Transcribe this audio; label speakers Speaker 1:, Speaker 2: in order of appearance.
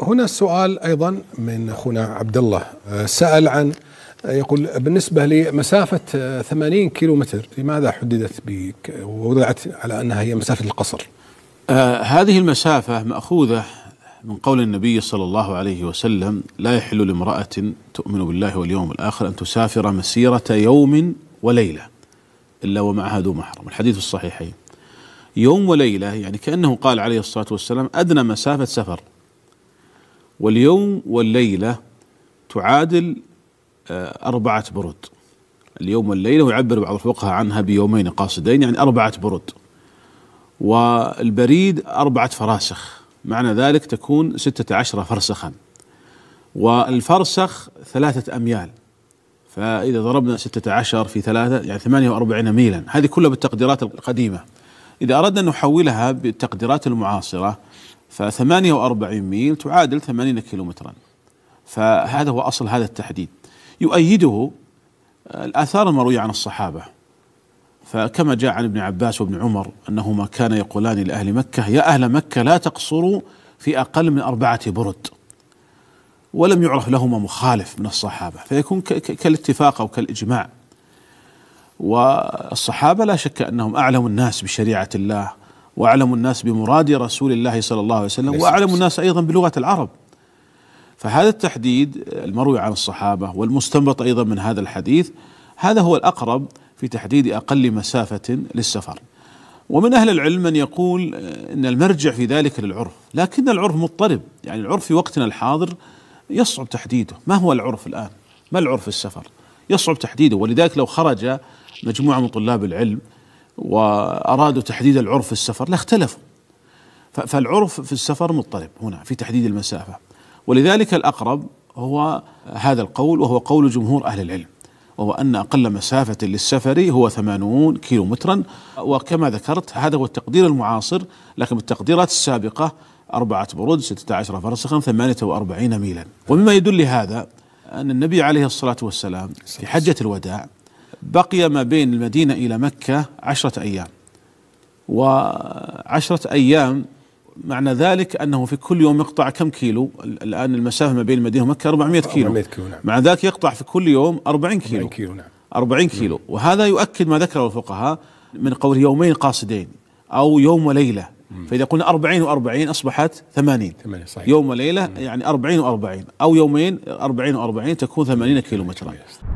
Speaker 1: هنا السؤال ايضا من اخونا عبد الله آه، سال عن آه، يقول بالنسبه لمسافه 80 آه، كيلو متر لماذا حددت ووضعت على انها هي مسافه القصر؟ آه هذه المسافه ماخوذه من قول النبي صلى الله عليه وسلم لا يحل لامراه تؤمن بالله واليوم الاخر ان تسافر مسيره يوم وليله الا ومعها ذو محرم الحديث الصحيحين يوم وليله يعني كانه قال عليه الصلاه والسلام ادنى مسافه سفر واليوم والليلة تعادل آه، أربعة برد اليوم والليلة ويعبر بعض الفقهاء عنها بيومين قاصدين يعني أربعة برد والبريد أربعة فراسخ معنى ذلك تكون ستة عشر فرسخا والفرسخ ثلاثة أميال فإذا ضربنا ستة عشر في ثلاثة يعني ثمانية وأربعين ميلا هذه كلها بالتقديرات القديمة إذا أردنا أن نحولها بالتقديرات المعاصرة ف48 ميل تعادل 80 كيلو مترا فهذا هو أصل هذا التحديد يؤيده آه، الآثار المروية عن الصحابة فكما جاء عن ابن عباس وابن عمر أنهما كانا يقولان لأهل مكة يا أهل مكة لا تقصروا في أقل من أربعة برد ولم يعرف لهما مخالف من الصحابة فيكون كالاتفاق أو كالإجماع والصحابة لا شك أنهم أعلم الناس بشريعة الله واعلم الناس بمراد رسول الله صلى الله عليه وسلم واعلم الناس ايضا بلغه العرب فهذا التحديد المروي عن الصحابه والمستنبط ايضا من هذا الحديث هذا هو الاقرب في تحديد اقل مسافه للسفر ومن اهل العلم من يقول آه، ان المرجع في ذلك للعرف لكن العرف مضطرب يعني العرف في وقتنا الحاضر يصعب تحديده ما هو العرف الان ما العرف السفر يصعب تحديده ولذلك لو خرج مجموعه من طلاب العلم وأرادوا تحديد العرف في السفر لاختلفوا فالعرف في السفر مضطرب هنا في تحديد المسافة ولذلك الأقرب هو هذا القول وهو قول جمهور أهل العلم وهو أن أقل مسافة للسفر هو 80 كيلو مترا وكما ذكرت هذا هو التقدير المعاصر لكن بالتقديرات السابقة أربعة برود 16 فرسخا 48 ميلا ومما يدل هذا أن النبي عليه الصلاة والسلام في حجة الوداع بقي ما بين المدينة إلى مكة عشرة أيام وعشرة أيام معنى ذلك أنه في كل يوم يقطع كم كيلو الآن المسافة ما بين المدينة ومكة 400 كيلو 400 كيلو نعم. مع ذلك يقطع في كل يوم 40 كيلو 40 كيلو نعم 40 كيلو وهذا يؤكد ما ذكره الفقهاء من قول يومين قاصدين أو يوم وليلة فإذا قلنا 40 و40 أصبحت 80 80 صحيح يوم وليلة يعني 40 و40 أو يومين 40 و40 تكون 80 كيلو مترا